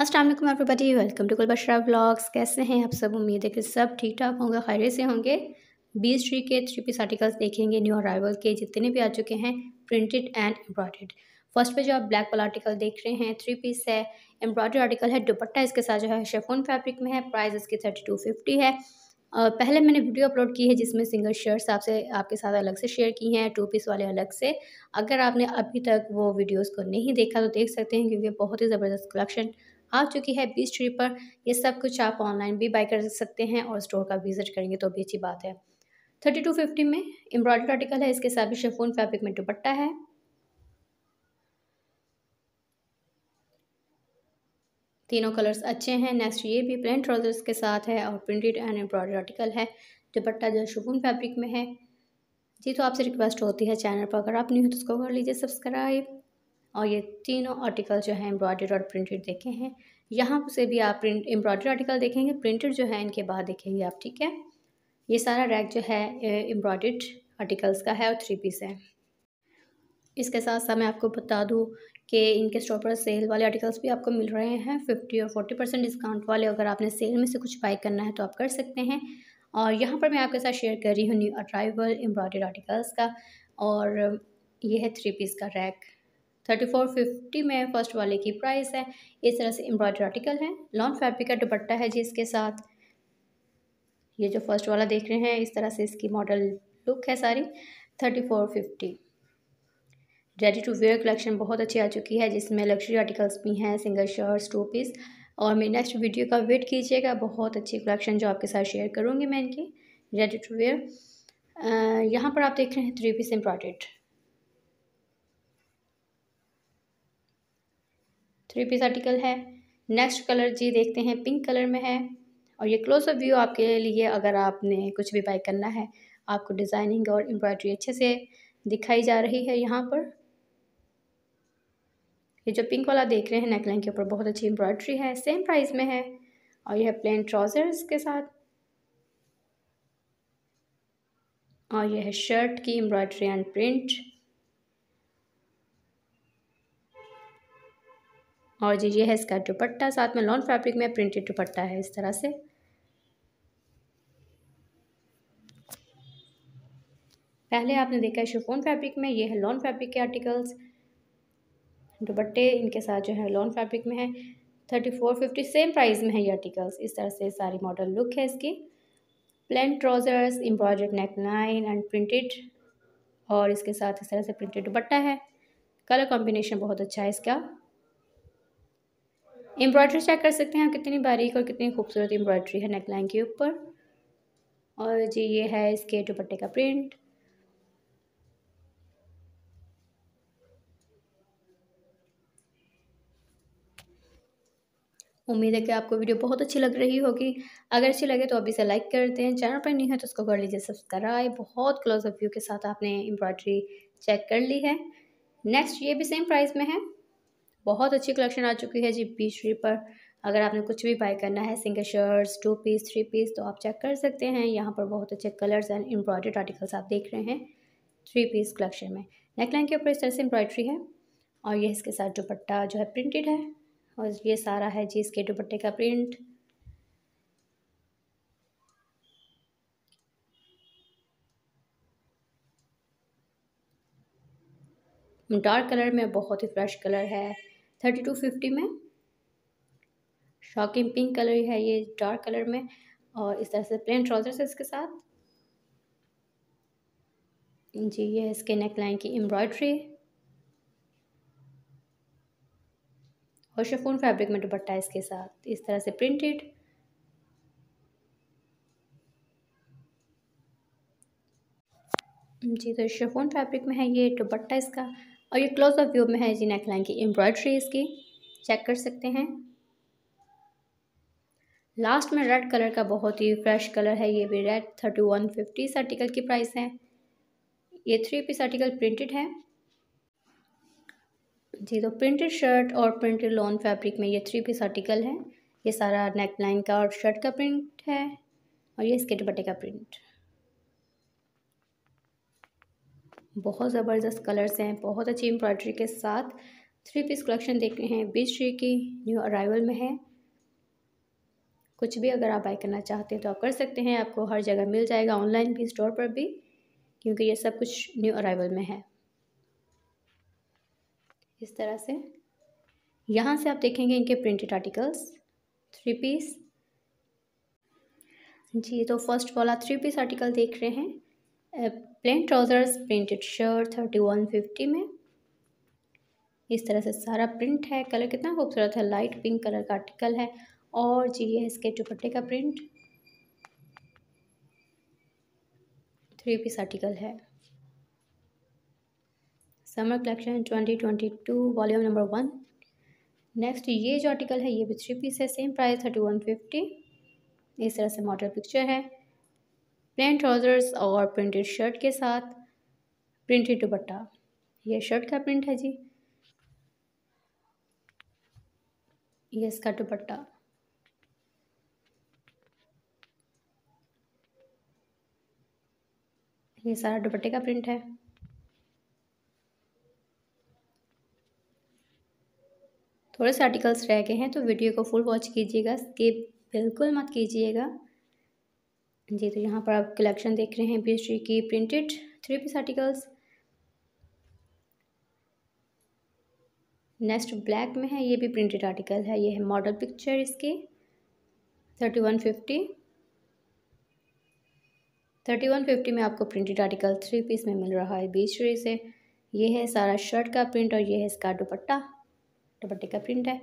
अस्सलाम बताइए welcome to बशरा blogs कैसे हैं आप सब उम्मीद है कि सब ठीक ठाक होंगे खैर से होंगे बीस थ्री के थ्री पीस आर्टिकल्स देखेंगे न्यू अराइवल के जितने भी आ चुके हैं प्रिंटेड एंड एम्ब्रॉयड फर्स्ट पे जो आप ब्लैक वाला आर्टिकल देख रहे हैं थ्री पीस है एम्ब्रॉयडर्ड आर्टिकल है दुपट्टा इसके साथ जो है शेफोन फैब्रिक में है प्राइस इसकी थर्टी टू फिफ्टी है और पहले मैंने वीडियो अपलोड की है जिसमें सिंगल शर्ट्स आपसे आपके साथ अलग से शेयर की हैं टू पीस वाले अलग से अगर आपने अभी तक वो वीडियोज़ को नहीं देखा तो देख सकते हैं क्योंकि बहुत ही ज़बरदस्त कलेक्शन आ चुकी है बीस ट्री पर ये सब कुछ आप ऑनलाइन भी बाई कर सकते हैं और स्टोर का विजिट करेंगे तो भी अच्छी बात है थर्टी टू फिफ्टी में एम्ब्रॉयडर्ड आर्टिकल है इसके साथ भी शेफोन फैब्रिक में दुपट्टा है तीनों कलर्स अच्छे हैं नेक्स्ट ये भी प्लेन ट्राउजर्स के साथ है और प्रिंटेड एंड एम्ब्रॉयडर आर्टिकल है दुपट्टा जो शगुन फैब्रिक में है जी तो आपसे रिक्वेस्ट होती है चैनल पर अगर आप नहीं हो तो उसको कर लीजिए सब्सक्राइब और ये तीनों आर्टिकल जो है एम्ब्रॉयडेड और प्रिंटेड देखे हैं यहाँ से भी आप प्रिंट एम्ब्रॉयडरी आर्टिकल देखेंगे प्रिंटेड जो है इनके बाहर देखेंगे आप ठीक है ये सारा रैक जो है एम्ब्रॉयडेड आर्टिकल्स का है और थ्री पीस है इसके साथ साथ मैं आपको बता दूँ कि इनके स्टोर पर सेल वाले आर्टिकल्स भी आपको मिल रहे हैं फिफ्टी और फोर्टी परसेंट डिस्काउंट वाले अगर आपने सेल में से कुछ बाई करना है तो आप कर सकते हैं और यहाँ पर मैं आपके साथ शेयर कर रही हूँ न्यू अट्राइवल एम्ब्रॉयडेड आर्टिकल्स का और ये है थ्री पीस का रैक थर्टी फोर फिफ्टी में फर्स्ट वाले की प्राइस है इस तरह से एम्ब्रॉयडरी आर्टिकल है लॉन्ग फैब्रिक का दुपट्टा है जी इसके साथ ये जो फर्स्ट वाला देख रहे हैं इस तरह से इसकी मॉडल लुक है सारी thirty four fifty ready to wear collection बहुत अच्छी आ चुकी है जिसमें लग्जरी आर्टिकल्स भी हैं सिंगल शर्ट्स टू पीस और मेरी नेक्स्ट वीडियो का वेट कीजिएगा बहुत अच्छी कलेक्शन जो आपके साथ शेयर करूँगी मैं इनकी रेडी टू वेयर यहाँ पर आप देख रहे हैं three piece embroidered three piece article है नेक्स्ट कलर जी देखते हैं पिंक कलर में है और ये क्लोजअप व्यू आपके लिए अगर आपने कुछ भी बाई करना है आपको डिज़ाइनिंग और एम्ब्रॉयडरी अच्छे से दिखाई जा रही है यहाँ पर ये जो पिंक वाला देख रहे हैं नेकलाइन के ऊपर बहुत अच्छी एम्ब्रॉयड्री है सेम प्राइस में है और यह प्लेन ट्राउज़र्स के साथ और यह शर्ट की एम्ब्रॉयड्री एंड प्रिंट और जी ये है इसका दुपट्टा साथ में लॉन फैब्रिक में प्रिंटेड दुपट्टा है इस तरह से पहले आपने देखा है शिफोन फैब्रिक में ये है लॉन फैब्रिक के आर्टिकल्स दुपट्टे इनके साथ जो है लॉन फैब्रिक में है thirty four fifty same price में है ये आर्टिकल्स इस तरह से सारी मॉडल लुक है इसकी प्लेन ट्राउज़र्स एम्ब्रॉयड नेक लाइन एंड प्रिंटेड और इसके साथ इस तरह से प्रिंटेड दुपट्टा है कलर कॉम्बिनेशन बहुत अच्छा है इसका एम्ब्रॉयड्री चेक कर सकते हैं आप कितनी बारीक और कितनी खूबसूरत एम्ब्रॉयड्री है नेकलाइन के ऊपर और जी ये है इसके दुपट्टे का प्रिंट उम्मीद है कि आपको वीडियो बहुत अच्छी लग रही होगी अगर अच्छी लगे तो अभी इसे लाइक कर दें चैनल पर नहीं है तो उसको कर लीजिए सब्सक्राइब बहुत क्लोज अप व्यू के साथ आपने एम्ब्रॉयड्री चेक कर ली है नेक्स्ट ये भी सेम प्राइस में है बहुत अच्छी कलेक्शन आ चुकी है जी बीच ट्री पर अगर आपने कुछ भी बाई करना है single shirts two piece three piece तो आप चेक कर सकते हैं यहाँ पर बहुत अच्छे कलर्स एंड एम्ब्रॉयड आर्टिकल्स आप देख रहे हैं थ्री पीस कलेक्शन में नेकलाइन के ऊपर इस तरह से एम्ब्रॉयड्री है और ये इसके साथ दुपट्टा जो है प्रिंटेड है और ये सारा है जी इसके दुपट्टे का प्रिंट डार्क कलर में बहुत ही फ्रेश कलर है थर्टी टू फिफ्टी में शॉकिंग पिंक कलर है ये डार्क कलर में और इस तरह से प्लेन ट्राउजर्स है इसके साथ जी ये इसके नेक लाइन की एम्ब्रॉयड्री और शेफोन फैब्रिक में दुपट्टा इसके साथ इस तरह से प्रिंटेड जी तो शेफोन फैब्रिक में है ये दुपट्टा इसका और ये क्लोजअप ऑफ व्यू में है जी नेकलाइन की एम्ब्रॉयड्री इसकी चेक कर सकते हैं लास्ट में रेड कलर का बहुत ही फ्रेश कलर है ये भी रेड थर्टी वन फिफ्टी इस आर्टिकल की प्राइस है ये थ्री पीस आर्टिकल प्रिंटेड है जी तो प्रिंटेड शर्ट और प्रिंटेड लॉन फैब्रिक में ये थ्री पीस आर्टिकल है ये सारा नेक लाइन का और शर्ट का प्रिंट है और ये इसके दुपट्टे का प्रिंट बहुत ज़बरदस्त कलर्स हैं बहुत अच्छी एम्ब्रॉयडरी के साथ थ्री पीस कलेक्शन देख रहे हैं बीस श्री की न्यू अराइवल में है कुछ भी अगर आप बाई करना चाहते हैं तो आप कर सकते हैं आपको हर जगह मिल जाएगा ऑनलाइन भी स्टोर पर भी क्योंकि ये सब कुछ न्यू अराइवल में है इस तरह से यहाँ से आप देखेंगे इनके प्रिंटेड आर्टिकल्स थ्री पीस जी तो फर्स्ट वाला थ्री पीस आर्टिकल देख रहे हैं plain trousers printed shirt thirty one fifty में इस तरह से सारा प्रिंट है कलर कितना खूबसूरत है लाइट पिंक कलर का आर्टिकल है और जी ये है इसके दुपट्टे का प्रिंट थ्री पीस आर्टिकल है summer collection twenty twenty two volume number one next ये जो आर्टिकल है ये भी थ्री पीस है same price thirty one fifty इस तरह से मॉडल पिक्चर है प्लेन ट्राउज़र्स और प्रिंटेड शर्ट के साथ प्रिंटेड दुपट्टा ये शर्ट का प्रिंट है जी ये इसका दुपट्टा ये सारा दुपट्टे का प्रिंट है थोड़े से आर्टिकल्स रह गए हैं तो वीडियो को फुल वॉच कीजिएगा स्किप बिल्कुल मत कीजिएगा जी तो यहाँ पर आप कलेक्शन देख रहे हैं पेस्ट्री की printed three piece articles next black में है ये भी प्रिंटेड आर्टिकल है ये है मॉडल पिक्चर इसकी thirty one fifty thirty one fifty में आपको प्रिंटेड आर्टिकल थ्री पीस में मिल रहा है बीस से ये है सारा शर्ट का प्रिंट और ये है इसका दुपट्टा दुपट्टे का प्रिंट है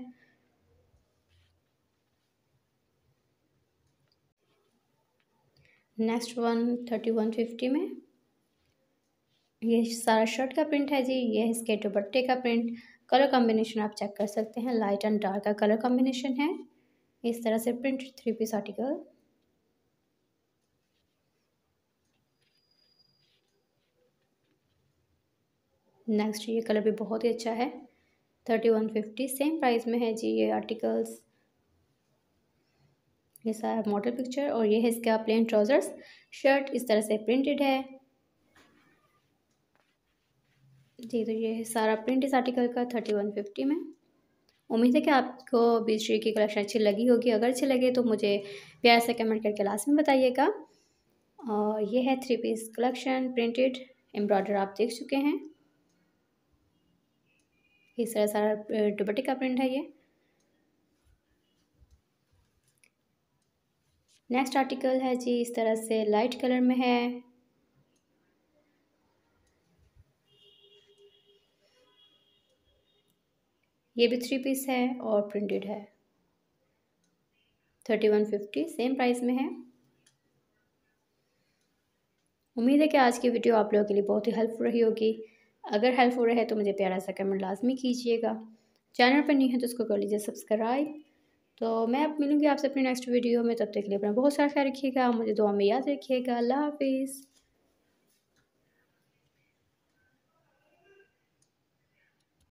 next one thirty one fifty में ये सारा शर्ट का प्रिंट है जी ये इसके दुपट्टे का प्रिंट कलर कॉम्बिनेशन आप चेक कर सकते हैं लाइट एंड डार्क का कलर कॉम्बिनेशन है इस तरह से print three piece article next ये कलर भी बहुत ही अच्छा है thirty one fifty same price में है जी ये आर्टिकल्स ये सारा मॉडल पिक्चर और ये है इसका प्लेन ट्राउज़र्स शर्ट इस तरह से प्रिंटेड है जी तो ये है सारा प्रिंट इस आर्टिकल का थर्टी वन फिफ्टी में उम्मीद है कि आपको बीसरी की कलेक्शन अच्छी लगी होगी अगर अच्छी लगे तो मुझे प्यार से कमेंट करके लास्ट में बताइएगा और ये है three piece collection printed embroider आप देख चुके हैं इस तरह सारा दुपट्टे का प्रिंट है ये नेक्स्ट आर्टिकल है जी इस तरह से लाइट कलर में है ये भी थ्री पीस है और प्रिंटेड है thirty one fifty same price में है उम्मीद है कि आज की वीडियो आप लोगों के लिए बहुत ही हेल्पफुल रही होगी अगर हेल्पफुल रहे तो मुझे प्यारा सा कमेंट लाजमी कीजिएगा चैनल पर नहीं है तो उसको कर लीजिए सब्सक्राइब तो मैं अब मिलूँगी आपसे अपने नेक्स्ट वीडियो में तब तक के लिए अपना बहुत सारा ख्याल रखिएगा मुझे दुआ में याद रखिएगा अल्लाह हाफिज़